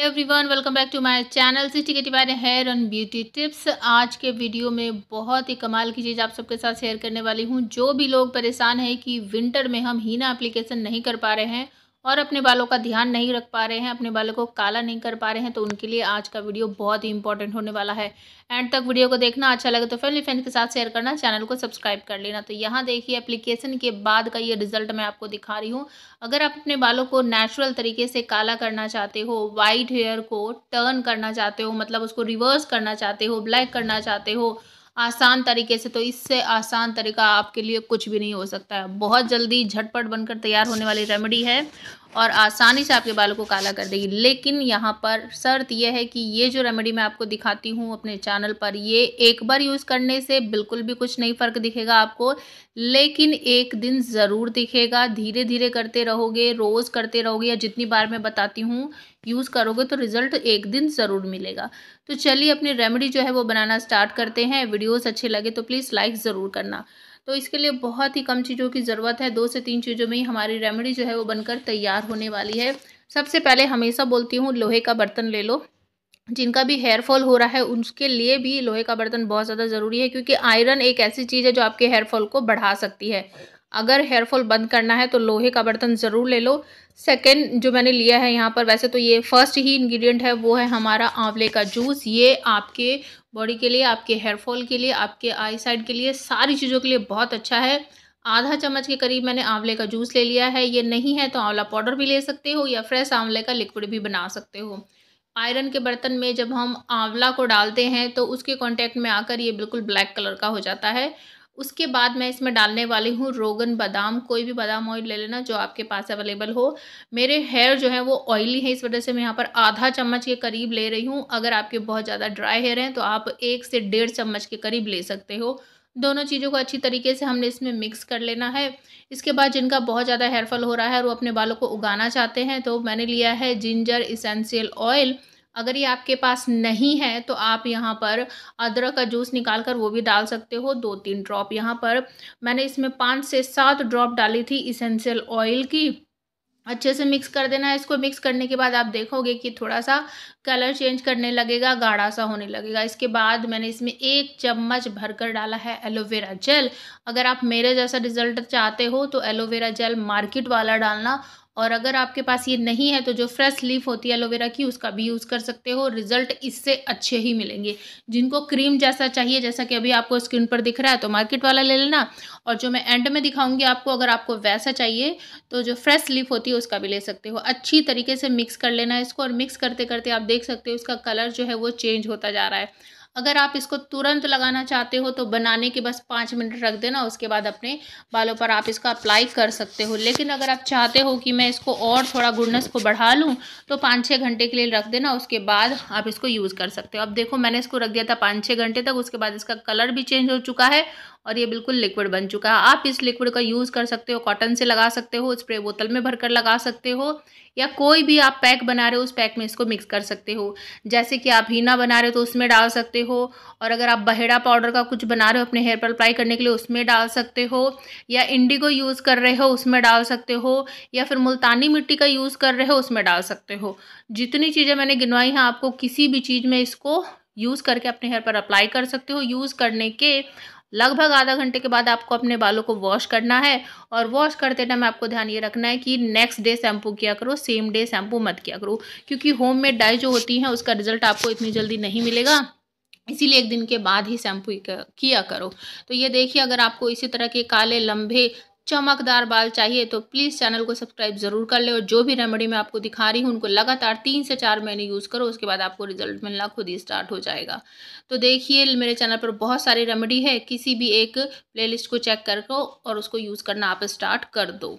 hello everyone welcome back to my channel city के बारे hair and beauty tips आज के वीडियो में बहुत ही कमाल की चीज़ आप सबके साथ शेयर करने वाली हूँ जो भी लोग परेशान हैं कि विंटर में हम हीना एप्लीकेशन नहीं कर पा रहे हैं और अपने बालों का ध्यान नहीं रख पा रहे हैं अपने बालों को काला नहीं कर पा रहे हैं तो उनके लिए आज का वीडियो बहुत ही इंपॉर्टेंट होने वाला है एंड तक वीडियो को देखना अच्छा लगे तो फैमिली फ्रेंड के साथ शेयर करना चैनल को सब्सक्राइब कर लेना तो यहाँ देखिए एप्लीकेशन के बाद का ये रिजल्ट मैं आपको दिखा रही हूँ अगर आप अपने बालों को नेचुरल तरीके से काला करना चाहते हो वाइट हेयर को टर्न करना चाहते हो मतलब उसको रिवर्स करना चाहते हो ब्लैक करना चाहते हो आसान तरीके से तो इससे आसान तरीका आपके लिए कुछ भी नहीं हो सकता है बहुत जल्दी झटपट बनकर तैयार होने वाली रेमेडी है और आसानी से आपके बालों को काला कर देगी लेकिन यहाँ पर शर्त यह है कि ये जो रेमेडी मैं आपको दिखाती हूँ अपने चैनल पर ये एक बार यूज़ करने से बिल्कुल भी कुछ नहीं फ़र्क दिखेगा आपको लेकिन एक दिन ज़रूर दिखेगा धीरे धीरे करते रहोगे रोज़ करते रहोगे या जितनी बार मैं बताती हूँ यूज़ करोगे तो रिज़ल्ट एक दिन ज़रूर मिलेगा तो चलिए अपनी रेमेडी जो है वो बनाना स्टार्ट करते हैं वीडियोज़ अच्छे लगे तो प्लीज़ लाइक ज़रूर करना तो इसके लिए बहुत ही कम चीज़ों की ज़रूरत है दो से तीन चीज़ों में ही हमारी रेमेडी जो है वो बनकर तैयार होने वाली है सबसे पहले हमेशा बोलती हूँ लोहे का बर्तन ले लो जिनका भी हेयर फॉल हो रहा है उसके लिए भी लोहे का बर्तन बहुत ज़्यादा ज़रूरी है क्योंकि आयरन एक ऐसी चीज़ है जो आपके हेयर फॉल को बढ़ा सकती है अगर हेयरफॉल बंद करना है तो लोहे का बर्तन ज़रूर ले लो सेकेंड जो मैंने लिया है यहाँ पर वैसे तो ये फर्स्ट ही इंग्रेडिएंट है वो है हमारा आंवले का जूस ये आपके बॉडी के लिए आपके हेयरफॉल के लिए आपके आई साइड के लिए सारी चीज़ों के लिए बहुत अच्छा है आधा चम्मच के करीब मैंने आंवले का जूस ले लिया है ये नहीं है तो आंवला पाउडर भी ले सकते हो या फ्रेश आंवले का लिक्विड भी बना सकते हो आयरन के बर्तन में जब हम आंवला को डालते हैं तो उसके कॉन्टैक्ट में आकर ये बिल्कुल ब्लैक कलर का हो जाता है उसके बाद मैं इसमें डालने वाली हूँ रोगन बादाम कोई भी बादाम ऑयल ले लेना जो आपके पास अवेलेबल हो मेरे हेयर जो है वो ऑयली है इस वजह से मैं यहाँ पर आधा चम्मच के करीब ले रही हूँ अगर आपके बहुत ज़्यादा ड्राई हेयर हैं तो आप एक से डेढ़ चम्मच के करीब ले सकते हो दोनों चीज़ों को अच्छी तरीके से हमने इसमें मिक्स कर लेना है इसके बाद जिनका बहुत ज़्यादा हेयरफॉल हो रहा है और वो अपने बालों को उगाना चाहते हैं तो मैंने लिया है जिंजर इसेंशियल ऑयल अगर ये आपके पास नहीं है तो आप यहाँ पर अदरक का जूस निकाल कर वो भी डाल सकते हो दो तीन ड्रॉप यहाँ पर मैंने इसमें पाँच से सात ड्रॉप डाली थी इसेंशियल ऑयल की अच्छे से मिक्स कर देना है इसको मिक्स करने के बाद आप देखोगे कि थोड़ा सा कलर चेंज करने लगेगा गाढ़ा सा होने लगेगा इसके बाद मैंने इसमें एक चम्मच भरकर डाला है एलोवेरा जेल अगर आप मेरे जैसा रिजल्ट चाहते हो तो एलोवेरा जेल मार्केट वाला डालना और अगर आपके पास ये नहीं है तो जो फ्रेश लीफ होती है एलोवेरा की उसका भी यूज़ कर सकते हो रिजल्ट इससे अच्छे ही मिलेंगे जिनको क्रीम जैसा चाहिए जैसा कि अभी आपको स्क्रीन पर दिख रहा है तो मार्केट वाला ले लेना और जो मैं एंड में दिखाऊंगी आपको अगर आपको वैसा चाहिए तो जो फ्रेश लीफ होती है उसका भी ले सकते हो अच्छी तरीके से मिक्स कर लेना है इसको और मिक्स करते करते आप देख सकते हो उसका कलर जो है वो चेंज होता जा रहा है अगर आप इसको तुरंत लगाना चाहते हो तो बनाने के बस पाँच मिनट रख देना उसके बाद अपने बालों पर आप इसका अप्लाई कर सकते हो लेकिन अगर आप चाहते हो कि मैं इसको और थोड़ा गुडनेस को बढ़ा लूँ तो पाँच छः घंटे के लिए रख देना उसके बाद आप इसको यूज़ कर सकते हो अब देखो मैंने इसको रख दिया था पाँच छः घंटे तक उसके बाद इसका कलर भी चेंज हो चुका है और ये बिल्कुल लिक्विड बन चुका है आप इस लिक्विड का यूज़ कर सकते हो कॉटन से लगा सकते हो स्प्रे बोतल में भरकर लगा सकते हो या कोई भी आप पैक बना रहे हो उस पैक में इसको मिक्स कर सकते हो जैसे कि आप हीना बना रहे हो तो उसमें डाल सकते हो और अगर आप बहेड़ा पाउडर का कुछ बना रहे हो अपने हेयर पर अप्लाई करने के लिए उसमें डाल सकते हो या इंडिगो यूज़ कर रहे हो उसमें डाल सकते हो या फिर मुल्तानी मिट्टी का यूज़ कर रहे हो उसमें डाल सकते हो जितनी चीज़ें मैंने गिनवाई हैं आपको किसी भी चीज़ में इसको यूज़ करके अपने हेयर पर अप्लाई कर सकते हो यूज़ करने के लगभग आधा घंटे के बाद आपको अपने बालों को वॉश करना है और वॉश करते टाइम आपको ध्यान ये रखना है कि नेक्स्ट डे शैम्पू किया करो सेम डे शैम्पू मत किया करो क्योंकि होम मेड डाई जो होती है उसका रिजल्ट आपको इतनी जल्दी नहीं मिलेगा इसीलिए एक दिन के बाद ही शैम्पू किया करो तो ये देखिए अगर आपको इसी तरह के काले लंबे चमकदार बाल चाहिए तो प्लीज़ चैनल को सब्सक्राइब ज़रूर कर ले और जो भी रेमेडी मैं आपको दिखा रही हूँ उनको लगातार तीन से चार महीने यूज़ करो उसके बाद आपको रिजल्ट मिलना खुद ही स्टार्ट हो जाएगा तो देखिए मेरे चैनल पर बहुत सारी रेमेडी है किसी भी एक प्लेलिस्ट को चेक करो और उसको यूज़ करना आप स्टार्ट कर दो